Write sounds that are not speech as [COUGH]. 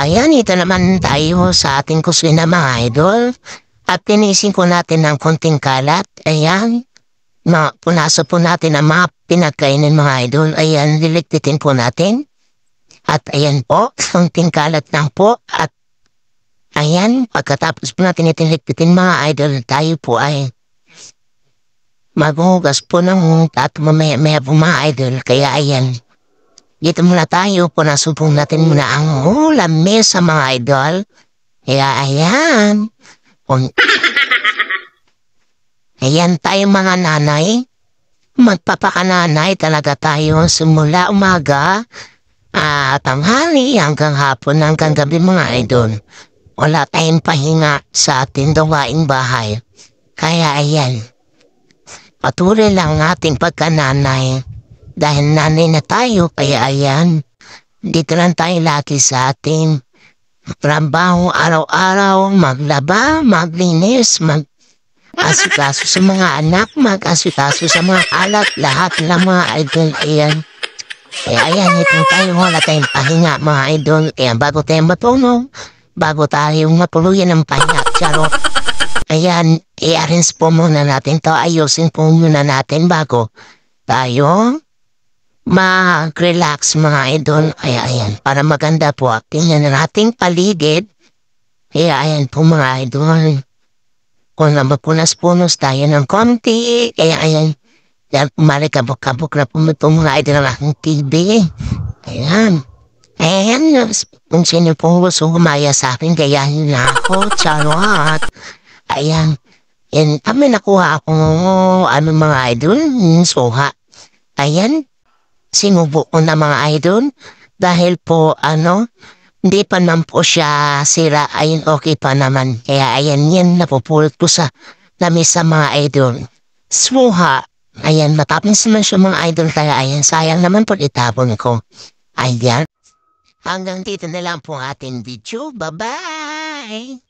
Ayan, ito naman tayo sa ating kusina mga idol. At tinisin ko natin ng konting kalat. Ayan. Ma punasa po natin ang mga pinagkainin mga idol. Ayan, liliktitin po natin. At ayan po, [LAUGHS] konting kalat lang po. At ayan, pagkatapos po natin itiliktitin mga idol, tayo po ay maghugas po ng tat mamaya-maya po mga idol. Kaya ayan. Dito muna tayo, punasubong natin muna ang ulam mesa eh, mga idol. Kaya ayan. Pun [LAUGHS] ayan tayo mga nanay. Magpapakananay talaga tayo simula umaga at tanghali hanggang hapon hanggang gabi mga idol. Wala tayong pahinga sa ating gawain bahay. Kaya ayan, patuloy lang ating pagkananay. Dahil nanay na tayo, kaya ayan. Dito lang tayo lagi sa atin. Trabaho araw-araw, maglaba, maglinis, mag... Asikaso sa mga anak, mag-asikaso sa mga alat, lahat ng mga idol, ayan. Kaya ayan, itong tayo, wala tayong pahinga, mga idol. Kaya bago tayong matulog, bago tayo matuluyan ng pahinga, charot. Ayan, i-arrange po muna natin to. Ayusin po muna natin bago tayo mag-relax mga idol. Kaya ayan, para maganda po ang tingnan nating paligid. Kaya ayan po mga idol. Kung na mapunas-punos tayo ng konti, kaya ayan. Dahil pumalikabok-kabok na po ito mga idol ng aking TV. Ayan. Ayan, kung sino po gusto humaya sa akin, gayahin na ako, [LAUGHS] charot. Ayan. Yan, kami nakuha ako, ano mga idol, soha. Ayan, sinubo ko na mga idol. Dahil po, ano, hindi pa naman po siya sira. Ayun, okay pa naman. Kaya ayan, yan, napupulot ko sa nami sa mga idol. Suha, ayan, matapos naman siya mga idol. Kaya ayan, sayang naman po itapon ko. Ayan. Hanggang dito na lang po ating video. Bye-bye!